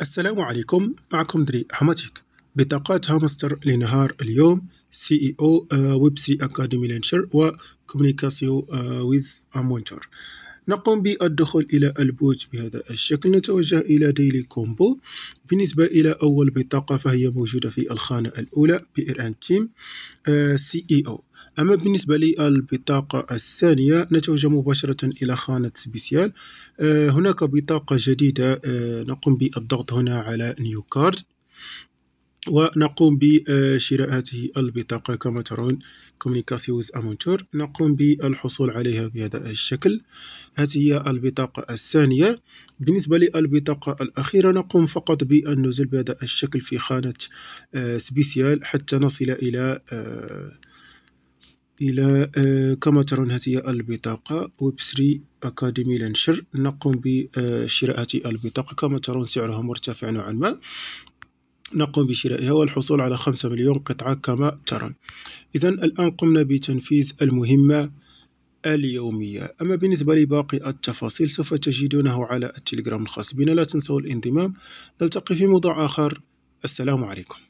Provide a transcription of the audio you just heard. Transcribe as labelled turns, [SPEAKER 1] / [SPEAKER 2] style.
[SPEAKER 1] السلام عليكم معكم دري حماتيك بطاقات هامستر لنهار اليوم سي اي او ويب سي اكاديمي لانشر كوميونيكاسيو ويز امونتور نقوم بالدخول إلى البوت بهذا الشكل نتوجه إلى ديلي كومبو بالنسبة إلى أول بطاقة فهي موجودة في الخانة الأولى بي ار ان تيم سي اي او أما بالنسبة للبطاقة الثانية نتوجه مباشرة إلى خانة سبيسيال آه، هناك بطاقة جديدة آه، نقوم بالضغط هنا على نيو كارد ونقوم بشراء هذه البطاقة كما ترون كومينيكاسيوز أمونتور نقوم بالحصول عليها بهذا الشكل هذه هي البطاقة الثانية بالنسبة للبطاقة الأخيرة نقوم فقط بالنزول بهذا الشكل في خانة آه، سبيسيال حتى نصل إلى إلى آه، كما ترون هذه البطاقة ويب3 أكاديمي لنشر نقوم بشراء هذه البطاقة كما ترون سعرها مرتفع نوعا ما نقوم بشرائها والحصول على 5 مليون قطعة كما ترون إذا الآن قمنا بتنفيذ المهمة اليومية أما بالنسبة لباقي التفاصيل سوف تجدونه على التليجرام الخاص بنا لا تنسوا الانضمام نلتقي في موضوع آخر السلام عليكم